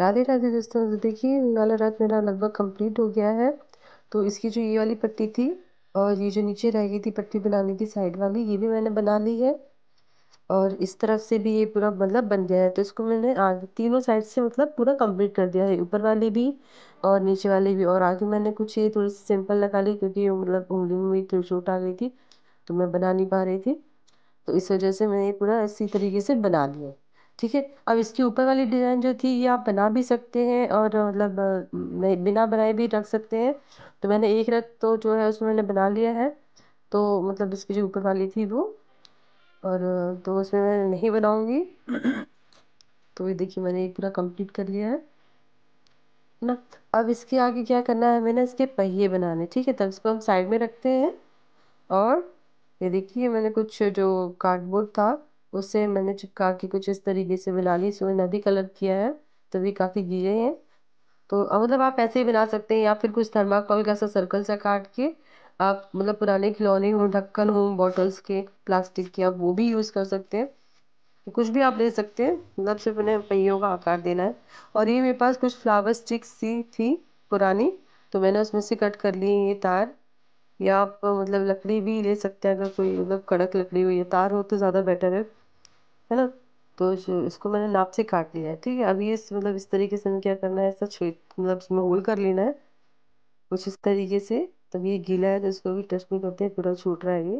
राधे राधे दोस्तों देखिए नाला रात मेरा लगभग कंप्लीट हो गया है तो इसकी जो ये वाली पट्टी थी और ये जो नीचे रह गई थी पट्टी बनाने की साइड वाली ये भी मैंने बना ली है और इस तरफ से भी ये पूरा मतलब बन गया है तो इसको मैंने आगे तीनों साइड से मतलब पूरा कंप्लीट कर दिया है ऊपर वाले भी और नीचे वाले भी और आगे मैंने कुछ ये थोड़ी सी सिंपल लगा ली क्योंकि मतलब उंगली में थोड़ी चोट आ गई थी तो मैं बना नहीं पा रही थी तो इस वजह से मैंने पूरा इसी तरीके से बना लिया ठीक है अब इसके ऊपर वाली डिज़ाइन जो थी ये आप बना भी सकते हैं और मतलब बिना बनाए भी रख सकते हैं तो मैंने एक रथ तो जो है उसमें मैंने बना लिया है तो मतलब इसकी जो ऊपर वाली थी वो और तो उसमें मैं नहीं बनाऊंगी तो ये देखिए मैंने ये पूरा कंप्लीट कर लिया है ना अब इसके आगे क्या करना है मैंने इसके पहिए बनाने ठीक है तब इसको हम साइड में रखते हैं और ये देखिए मैंने कुछ जो कार्डबोर्ड था उसे मैंने चिपका के कुछ इस तरीके से बना ली इसमें नदी कलर किया है तो भी काफ़ी गिरे हैं तो मतलब आप ऐसे ही बना सकते हैं या फिर कुछ थर्माकोल का सा सर्कल सा काट के आप मतलब पुराने खिलौने हों ढक्कन हों बॉटल्स के प्लास्टिक के आप वो भी यूज़ कर सकते हैं कुछ भी आप ले सकते हैं मतलब सिर्फ उन्हें पहियों का आकार देना है और ये मेरे पास कुछ फ्लावर स्टिक्स सी थी पुरानी तो मैंने उसमें से कट कर ली ये तार या आप मतलब लकड़ी भी ले सकते हैं अगर कोई मतलब कड़क लकड़ी हो या तार हो तो ज़्यादा बेटर है है ना तो इसको मैंने नाप से काट लिया है ठीक है अब ये इस मतलब इस तरीके से हमें क्या करना है ऐसा मतलब इसमें होल कर लेना है कुछ इस तरीके से तब ये गीला है तो इसको भी टच नहीं करते पूरा छूट रहा है ये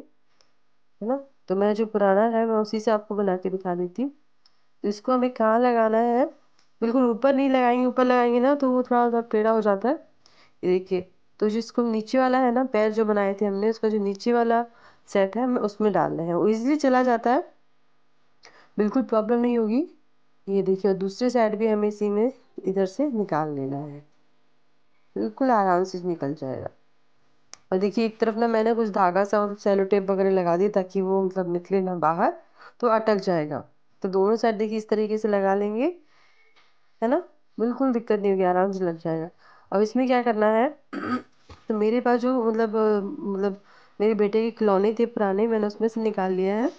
है ना तो मैं जो पुराना है मैं उसी से आपको बना के दिखा देती हूँ तो इसको हमें कहाँ लगाना है बिल्कुल ऊपर नहीं लगाएंगे ऊपर लगाएंगे ना तो वो थोड़ा सा टेढ़ा हो जाता है ये देखिए तो जिसको नीचे वाला है ना पैर जो बनाए थे हमने उसका जो नीचे वाला सेट है हमें उसमें डालना है वो ईजिली चला जाता है बिल्कुल प्रॉब्लम नहीं होगी ये देखिए और दूसरे साइड भी हमें इसी में इधर से निकाल लेना है बिल्कुल आराम से निकल जाएगा और देखिए एक तरफ ना मैंने कुछ धागा सा सेलो टेप वगैरह लगा दिया ताकि वो मतलब निकले ना बाहर तो अटक जाएगा तो दोनों साइड देखिए इस तरीके से लगा लेंगे है ना बिल्कुल दिक्कत नहीं होगी आराम से लग जाएगा अब इसमें क्या करना है तो मेरे पास जो मतलब मतलब मेरे बेटे के खिलौने थे पुराने मैंने उसमें से निकाल लिया है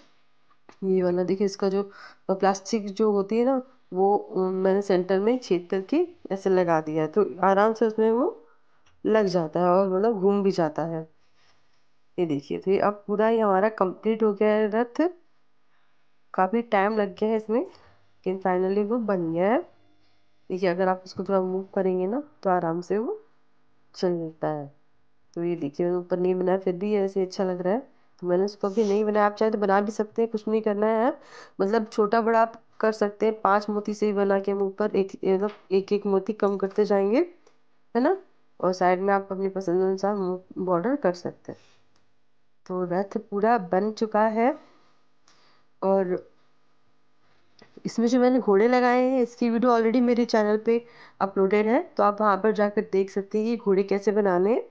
ये वाला देखिए इसका जो प्लास्टिक जो होती है ना वो मैंने सेंटर में छेद करके ऐसे लगा दिया है तो आराम से उसमें वो लग जाता है और मतलब घूम भी जाता है ये देखिए तो ये अब पूरा ही हमारा कंप्लीट हो गया है रथ काफ़ी टाइम लग गया है इसमें लेकिन फाइनली वो बन गया है देखिए अगर आप उसको थोड़ा मूव करेंगे ना तो आराम से वो चल जाता है तो ये देखिए ऊपर नहीं बना फिर भी ऐसे अच्छा लग रहा है तो मैंने उसको भी नहीं बनाया आप चाहे तो बना भी सकते हैं कुछ नहीं करना है मतलब छोटा बड़ा आप कर सकते हैं पांच मोती से ही बना के मुँह पर एक मतलब एक एक मोती कम करते जाएंगे है ना और साइड में आप अपनी पसंद अनुसार बॉर्डर कर सकते हैं तो रथ पूरा बन चुका है और इसमें जो मैंने घोड़े लगाए हैं इसकी वीडियो ऑलरेडी मेरे चैनल पे अपलोडेड है तो आप वहाँ पर जाकर देख सकते हैं कि घोड़े कैसे बनाने हैं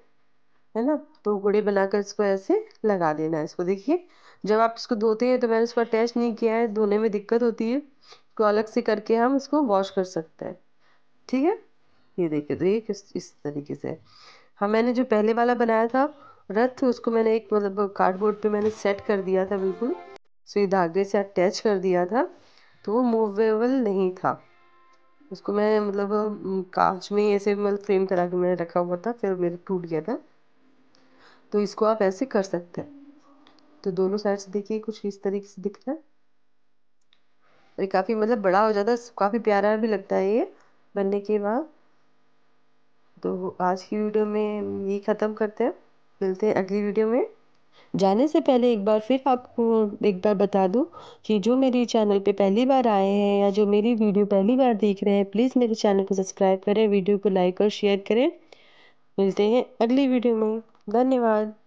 है ना तो गुड़े बनाकर इसको ऐसे लगा देना है इसको देखिए जब आप इसको धोते हैं तो मैंने उसको अटैच नहीं किया है धोने में दिक्कत होती है इसको अलग से करके हम इसको वॉश कर सकते हैं ठीक है ये देखिए तो ये किस इस तरीके से हाँ मैंने जो पहले वाला बनाया था रथ उसको मैंने एक मतलब कार्डबोर्ड पे मैंने सेट कर दिया था बिल्कुल सो ये धागे से अटैच कर दिया था तो वो मूवेबल नहीं था उसको मैं मतलब कांच में ऐसे मतलब फ्रेम करा के मैंने रखा हुआ था फिर मेरा टूट गया था तो इसको आप ऐसे कर सकते हैं तो दोनों साइड से देखिए कुछ इस तरीके से दिख रहा है और काफ़ी मतलब बड़ा हो जाता है काफ़ी प्यारा भी लगता है ये बनने के बाद तो आज की वीडियो में ये ख़त्म करते हैं मिलते हैं अगली वीडियो में जाने से पहले एक बार फिर आपको एक बार बता दूं कि जो मेरे चैनल पे पहली बार आए हैं या जो मेरी वीडियो पहली बार देख रहे हैं प्लीज़ मेरे चैनल को सब्सक्राइब करें वीडियो को लाइक और शेयर करें मिलते हैं अगली वीडियो में धन्यवाद